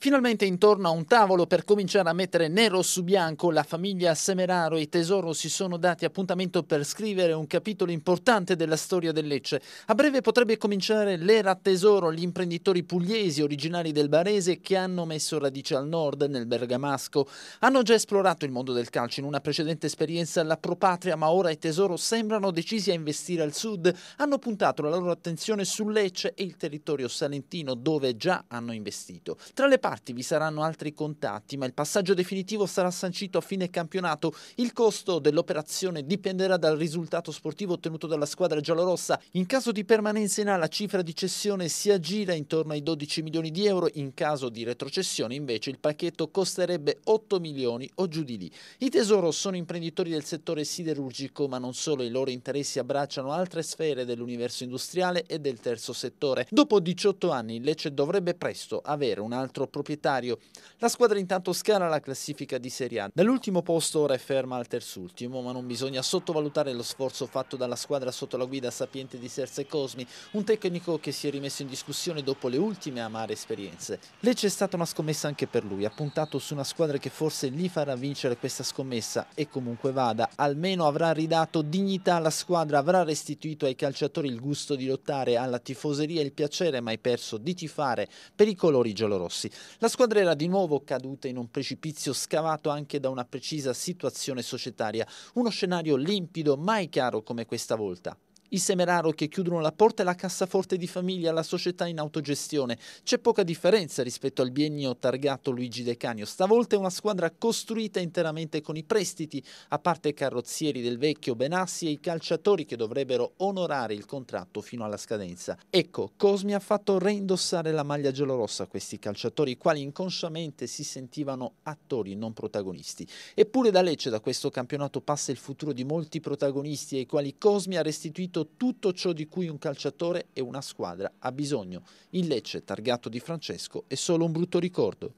Finalmente intorno a un tavolo per cominciare a mettere nero su bianco la famiglia Semeraro e Tesoro si sono dati appuntamento per scrivere un capitolo importante della storia del Lecce. A breve potrebbe cominciare l'era Tesoro, gli imprenditori pugliesi originari del Barese che hanno messo radice al nord, nel Bergamasco. Hanno già esplorato il mondo del calcio in una precedente esperienza alla Pro Patria, ma ora i Tesoro sembrano decisi a investire al sud. Hanno puntato la loro attenzione sul Lecce e il territorio salentino dove già hanno investito. Tra le parti vi saranno altri contatti, ma il passaggio definitivo sarà sancito a fine campionato. Il costo dell'operazione dipenderà dal risultato sportivo ottenuto dalla squadra giallorossa. In caso di permanenza in A la cifra di cessione si aggira intorno ai 12 milioni di euro, in caso di retrocessione invece il pacchetto costerebbe 8 milioni o giù di lì. I Tesoro sono imprenditori del settore siderurgico, ma non solo, i loro interessi abbracciano altre sfere dell'universo industriale e del terzo settore. Dopo 18 anni Lecce dovrebbe presto avere un altro progetto proprietario. La squadra intanto scala la classifica di Serie A. Dall'ultimo posto ora è ferma al terzultimo, ma non bisogna sottovalutare lo sforzo fatto dalla squadra sotto la guida sapiente di Serse Cosmi, un tecnico che si è rimesso in discussione dopo le ultime amare esperienze. Lecce è stata una scommessa anche per lui, ha puntato su una squadra che forse gli farà vincere questa scommessa e comunque vada, almeno avrà ridato dignità alla squadra, avrà restituito ai calciatori il gusto di lottare, alla tifoseria il piacere mai perso di tifare per i colori giallorossi. La squadra era di nuovo caduta in un precipizio scavato anche da una precisa situazione societaria, uno scenario limpido mai chiaro come questa volta i Semeraro che chiudono la porta e la cassaforte di famiglia alla società in autogestione. C'è poca differenza rispetto al biennio targato Luigi De Canio. Stavolta è una squadra costruita interamente con i prestiti, a parte i carrozzieri del vecchio Benassi e i calciatori che dovrebbero onorare il contratto fino alla scadenza. Ecco, Cosmi ha fatto reindossare la maglia gelorossa a questi calciatori, i quali inconsciamente si sentivano attori, non protagonisti. Eppure da Lecce da questo campionato passa il futuro di molti protagonisti ai quali Cosmi ha restituito definito tutto ciò di cui un calciatore e una squadra ha bisogno. Il Lecce, targato di Francesco, è solo un brutto ricordo.